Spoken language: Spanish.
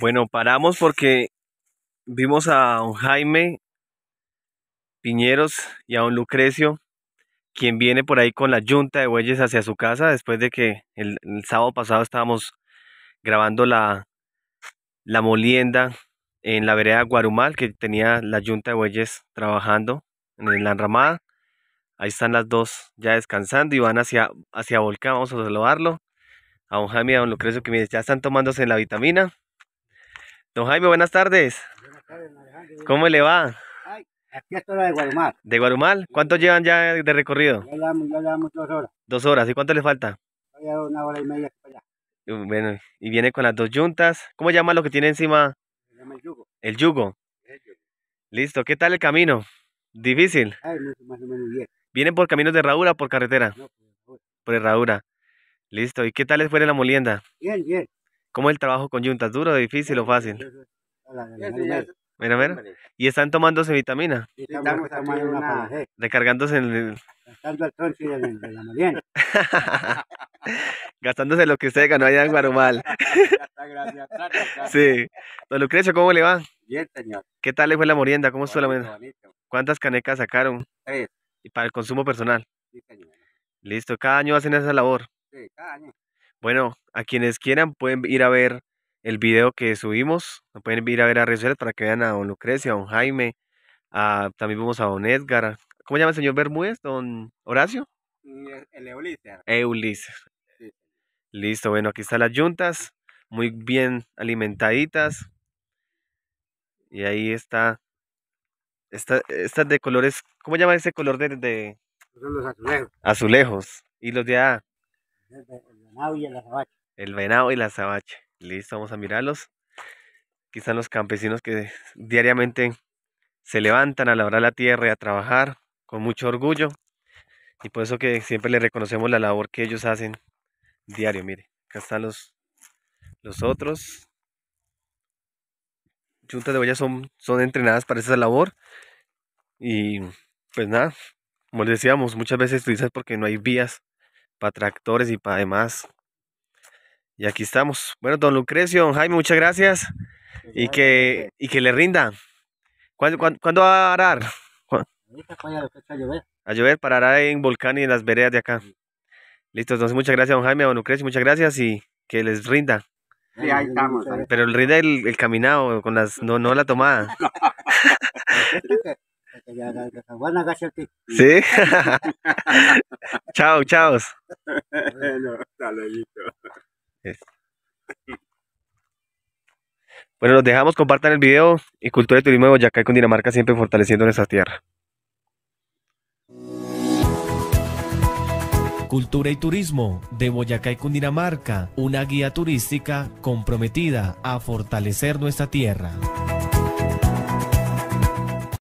Bueno, paramos porque vimos a un Jaime Piñeros y a un Lucrecio, quien viene por ahí con la yunta de bueyes hacia su casa después de que el, sábado pasado estábamos grabando la, la molienda en la vereda Guarumal, que tenía la yunta de bueyes trabajando en la enramada. Ahí están las dos ya descansando y van hacia, hacia Volcán. Vamos a saludarlo. A un Jaime y a un Lucrecio que ya están tomándose la vitamina. Don Jaime, buenas tardes. Buenas tardes, Alejandro. ¿Cómo le va? Ay, aquí estoy de Guarumal. ¿De Guarumal? ¿Cuánto llevan ya de recorrido? Ya llevamos, llevamos dos horas. ¿Dos horas? ¿Y cuánto le falta? Ya una hora y media para allá. Uh, bueno, y viene con las dos yuntas. ¿Cómo llama lo que tiene encima? el yugo. ¿El yugo? Listo. ¿Qué tal el camino? ¿Difícil? más o menos bien. ¿Vienen por caminos de herradura o por carretera? No, por herradura. Listo. ¿Y qué tal les fue la molienda? Bien, bien. ¿Cómo es el trabajo con yuntas? ¿Duro, difícil o fácil? Mira, mira. ¿Y están tomándose vitamina? Sí, estamos tomando una, Recargándose en el... Gastando el de, la Gastándose lo que usted ganó allá en Guarumal. sí. Don Lucrecio, ¿cómo le va? Bien, señor. ¿Qué tal le fue la morienda? ¿Cómo estuvo la morienda? ¿Cuántas canecas sacaron? ¿Y para el consumo personal? Sí, señor. Listo, ¿cada año hacen esa labor? Sí, cada año. Bueno, a quienes quieran pueden ir a ver el video que subimos, pueden ir a ver a redes para que vean a don Lucrecia, a don Jaime, a, también vemos a don Edgar. ¿Cómo llama el señor Bermúdez, don Horacio? Mm, e, el Eulises. Eulises. Listo, bueno, aquí están las yuntas, muy bien alimentaditas. Y ahí está, estas de colores, ¿cómo llama ese color de...? de... Son los azulejos. Azulejos. ¿Y los de A? el venado y la azabache. Listo, vamos a mirarlos. Aquí están los campesinos que diariamente se levantan a labrar la tierra y a trabajar con mucho orgullo. Y por eso que siempre les reconocemos la labor que ellos hacen diario. Mire, acá están los, los otros. Juntas de huellas son, son entrenadas para esa labor. Y pues nada, como les decíamos, muchas veces dices porque no hay vías para tractores y para demás. Y aquí estamos. Bueno, don Lucrecio, don Jaime, muchas gracias. Y que, y que le rinda. ¿Cuándo, cuándo, va a arar? Pues, a llover. A en Volcán y en las veredas de acá. Listo, entonces muchas gracias, don Jaime, don Lucrecio, muchas gracias y que les rinda. Pero el rinda el, el caminado, con las, no, no la tomada. chao, chao. Bueno, nos Bueno, los dejamos, compartan el video y Cultura y Turismo de Boyacá y Cundinamarca siempre fortaleciendo nuestra tierra. Cultura y Turismo de Boyacá y Cundinamarca, una guía turística comprometida a fortalecer nuestra tierra.